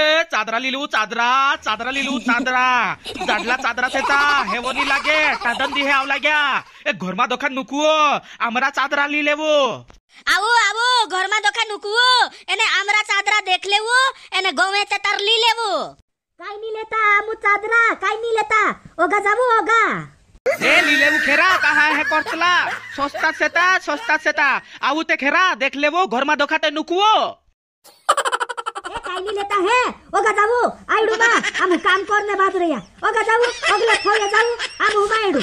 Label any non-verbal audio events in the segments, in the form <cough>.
ए चादरा लिलू चादरा चादरा लिलू चादरा जाडला चादरा सेता हे हेवनी लागे टादन दी हे आवला ग्या ए घरमा दोखा नुकुओ आमरा चादरा लिलेवो आवो आवो घरमा दोखा नुकुओ एने आमरा चादरा देख लेवो एने गोवे ते तर ली लेवो काय नी लेता मु चादरा काय नी लेता ओगा जाबू ओगा ए लिलेवो खेरा कहा है करतला सस्ता सेता सस्ता सेता आउ ते खेरा देख लेवो घरमा दोखाते नुकुओ कायली लेता है ओ गजाऊ आईडू बा हम काम करने बात रहिया ओ गजाऊ अगला फोन जाऊ हम उबा आईडू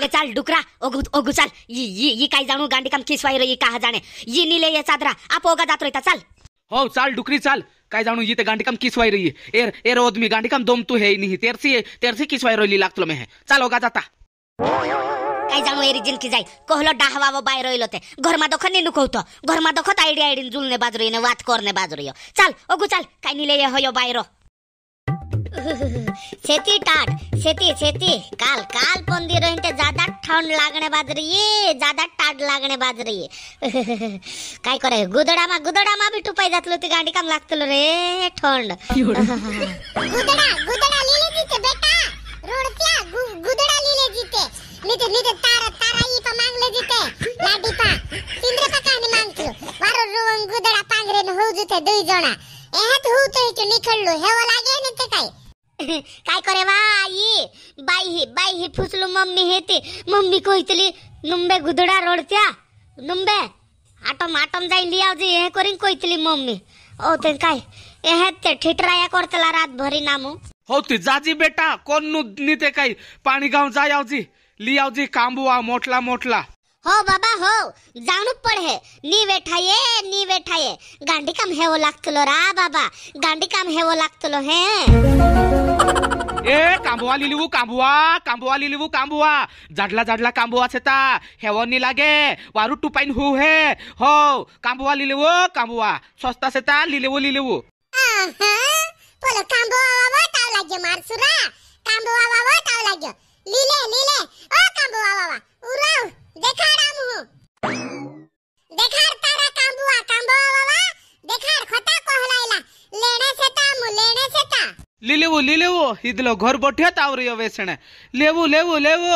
ले चाल डुकरा ओगु ओगु चाल ये ये ये काय जाणू गांडी काम किसवाई रही का जाणे ये नीले ये चादरा आप ओगा जात रहिता चाल हो चल डुकरी चल काय जाणू ये ते गांडीकाम किसवाई रही है एर एर ओदमी गांडीकाम दोम तू है नहीं तेरसी तेरसी किसवाई रही लाग तुला में है चाल ओगा जाता काय जाणू एरी जिलकी जाई कहलो बाय रोयलो ते घरमा दख ने नुकवतो घरमा दखत आयडी आयडीन जुलने बाजरीने वात करने यो चाल ओगु चाल काय निले ये होयो बायरो शेती टाट शेती शेती काल काल पंदी रहिते जादा ठाण लागणे बाजरी ये ज्यादा टाट लागणे बाजरी काय करे गुदडामा गुदडामा बी टुपाई जातलो ती गांडी काम लागतलो रे ठंड गुदडा गुदडा लिली तिथे बेटा रोड ನಿಜ ನಿಜ ತಾರ ತಾರ ಈಪ ಮಾಂಗ್ಲ ಜೊತೆ ಲಾಡಿಪ ತಿಂದ್ರ ಪಕಾನೆ ಮಾಂಗ್ತರು ವರರು ಒಂಗುದಡ ಪಾಂಗ್ರೇನ ಹೂ ಜೊತೆ ದುಯ್ ಜೋಣ ಎಹತ್ ಹೂ ತೋಯ್ತು ನಿಖಳ್ಳು ಹೇವಲಾಗೆ ನಿಂತೆ ಕೈ काय करे वा आई बाई ही बाई ही फुसलो मम्मी हे ते मम्मी कोइतली नुंबे गुदडा रोडत्या नुंबे आटम आटम जाई लिया जे हे करीन कोइतली मम्मी ओ ते काय ए हे ते ठिटराया करतला रात भरी नामू हो ती जाजी बेटा कोण नु नीते काय पाणी गाव जाय आवजी ली आओ जी काम बुआ मोटला मोटला हो बाबा हो जानू पड़ है नी बैठा ये नी बैठा ये गांडी काम है वो लाख तलो रा बाबा गांडी काम है वो लाख तलो है ए कांबुआ लिलिवू कांबुआ कांबुआ लिलिवू कांबुआ जाडला जाडला कांबुआ छेता हेवन नी लागे वारु टुपाइन हु हे हो कांबुआ लिलिवू कांबुआ सस्ता छेता लिलिवू लिलिवू आहा बोलो कांबुआ बाबा ताव लागे मारसुरा कांबुआ बाबा ताव लागे लीले लीले ओ कांबुआ बाबा उराव देखाड़ आमु हो देखाड़ तारा कांबुआ कांबुआ बाबा देखाड़ खता कहलाइला लेने से ता मु लेने से ता लीले वो लीले वो इदलो घर बठिया तावरी यो वेसणे लेवो लेवो लेवो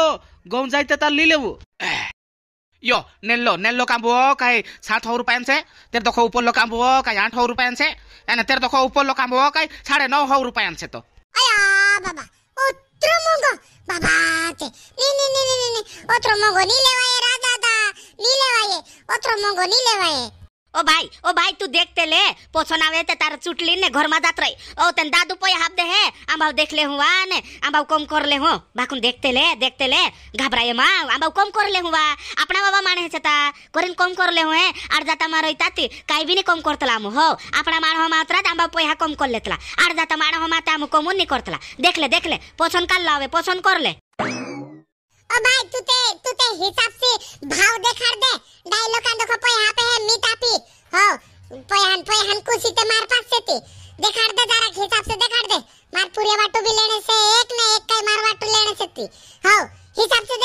गौं जाइता ता लीले वो <clears throat> यो नेल्लो नेल्लो कांबुओ काहे सात सौ रुपये से तेरे देखो ऊपर लो कांबुओ काहे आठ सौ रुपये से एने तेरे देखो ऊपर लो कांबुओ काहे साढ़े नौ सौ रुपये से तो अया बाबा otro mongo. Babate. Ni, ni, ni, ni, ni. Otro mongo, ni le vaya, da Ni le vaya. Otro mongo, ni le vaya. ओ भाई ओ भाई तू देखते ले पोछो ना वेते तार चुटली ने घर में जात रही ओ तन दादू पे हाथ दे है आंबाव देख ले हुआ ने आंबाव कम कर ले हो बाकुन देखते ले देखते ले घबराए माँ आंबाव कम कर ले हुआ अपना बाबा माने है चता करिन कम कर ले हुए आड़ जाता मारो ताती काई भी ने कम करतला मु हो अपना मान हो मात्रा आंबाव पे हाथ कम कर लेतला आर जाता मान हो माता हम कम नहीं करतला देख ले देख ले पोछन कर लावे पोछन कर ले भाई तुते तुते हिसाब से भाव देखार दे डायलॉग का देखो पे यहां पे है मी तापी हो पहन पहन कुछ ते मार पास से थी देखार दे जरा हिसाब से देखार दे मार पूरे वाटू भी लेने से एक ना एक कई मार वाटू लेने से थी हो हिसाब से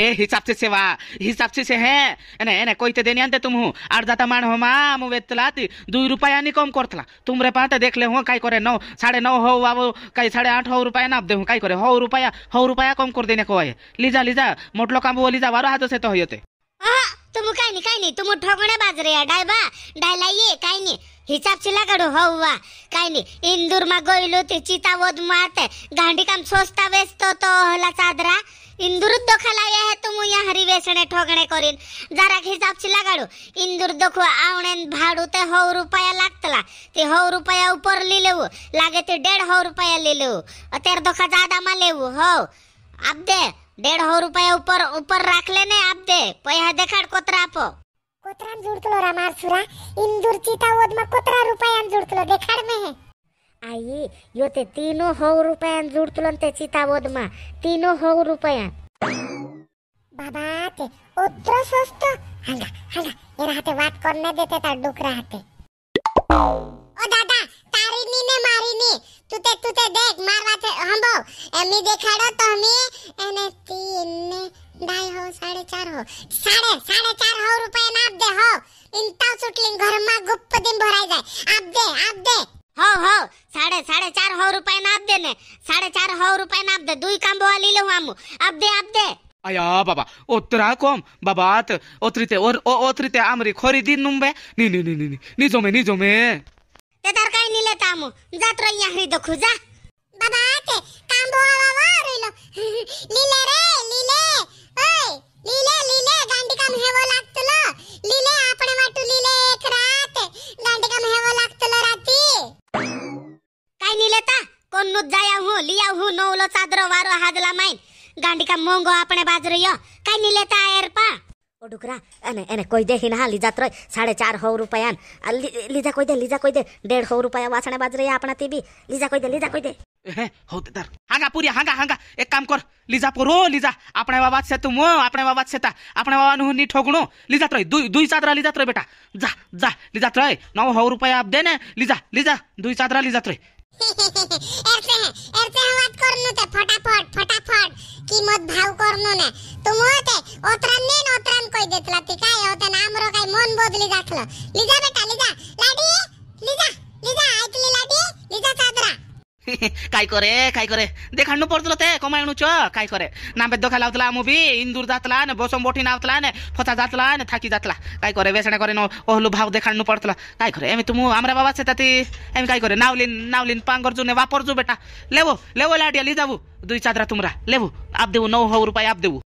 ए हिसाब से सेवा हिसाब से से है एने एने कोई ते तो देनी अंते तुम हूँ आर दाता मान हो मा माम वेतलाती दो रुपया नी कम करतला तुम रे पाते देख ले हो काई करे नौ साढ़े नौ हो वो काई साढ़े आठ हो रुपया नाप दे हूँ काई करे हो रुपया हो रुपया कम कर देने को है लीजा लीजा मोटलो काम बोली जा वारो हाथ से तो होते तुम काय नी काय नी तुम ठगणे ठोकणे बाजरे डायबा डायला ये काय नी हिसाब से लगाड़ो हो हुआ काय नहीं इंदूर मा गोइलो ते चिता वोद मारते गांडी काम सोस्ता वेस्तो तो हला चादरा इंदूर खाला या है तुम मुया हरी वेसणे ठोगणे करीन जरा हिसाबची लागाडू इंदूर दोखो आवणेन भाडू ते हो रुपया लागतला ते हो रुपया उपर लिलेव लागे ते डेढ़ हो रुपया अतेर तेर दोखा ज्यादा मा लेव हो अब दे डेढ़ हो रुपया ऊपर ऊपर राखले लेने अब दे पैहा देखाड कोतरा पो कोतरा जुड़तलो रामार सुरा इंदूर चीता ओद मा कोतरा रुपया जुड़तलो देखाड में है ಆಯಿ ಇವತ್ತೆ ತೀನು ಹೋಗ ರೂಪಾಯಿ ಅಂತ ಜುಡ್ತುಲಂತೆ ಚಿತಾವೋದಮ್ಮ ತೀನು ಹೋಗ ರೂಪಾಯ बाबा उतरो सोचतो हंगा हंगा ये रहते बात करने देते ता डुक रहते ओ दादा तारी नी ने मारी नी तुते तुते देख मारवा थे हमबो एमी देखाड़ो तो हमी एने तीन ने ढाई हो साढ़े चार हो साढ़े साढ़े चार हो रुपए ना आप दे हो इन ताव सुटलिंग घर में गुप्प दिन भराई जाए आप दे आप दे हो हो साढ़े साढ़े चार हो रुपए नाप दे ने साढ़े चार हो रुपए नाप दे दुई काम बोआ ली लो हम अब दे अब दे अया बाबा ओतरा कोम बाबा ओतरीते और ओतरीते आमरी खोरी दिन नुंबे नी नी नी नी नी जोमे नी जोमे ते तार काय नी लेता हम जात रही हरी दखु जा बाबा के काम बोआ बाबा रेलो <laughs> लीले रे लीले ओए लीले लीले गांडी काम हेवो लागतलो लीले आपणे वाट હાદલા માઈન ગાંડીકા મોંઘો આપણે બાજરો યો કઈ ની લેતા આયર પા ઓ ડુકરા અને એને કોઈ દે ના લીધા ત્રોય સાડે ચાર હો રૂપિયા લીધા કોઈ દે લીધા કોઈ દે દેઢ હો રૂપિયા વાસણે બાજરે આપણા તે બી લીધા કોઈ દે લીધા કોઈ દે હો તે તાર હાંગા પૂરી હાંગા હાંગા એક કામ કર લીજા પોરો લીજા આપણે વાવા છે તું મો આપણે વાવા છે તા આપણે વાવાનું ની ઠોગણો લીજા ત્રોય દુઈ દુઈ ચાદરા લીજા ત્રોય બેટા જા જા લીજા ત્રોય નવ હો રૂપિયા આપ દે ને લીજા લીજા દુઈ ચાદરા લીજા ત્રોય ऐसे है ऐसे है बात कर लो तो फटाफट काय करे काय करे देखाडनु पर्दलो ते कमायणू च काय करे नाबे दोखा लावतला मुवी इंदूर जातला न बोसम बोठी नावतला न फता जातला न थाकी जातला काय करे वेसणा करे न ओहलू भाव देखाडनु पडतला काय करे एमी तुमु आमरा बाबा सेता ती एमी काय करे नावलीन नावलीन पांगरजू ने वापरजू बेटा लेवो लेवो लाडिया ली जाऊ दुई चादरा तुमरा लेवो आप देऊ नऊ हो रुपये आप देऊ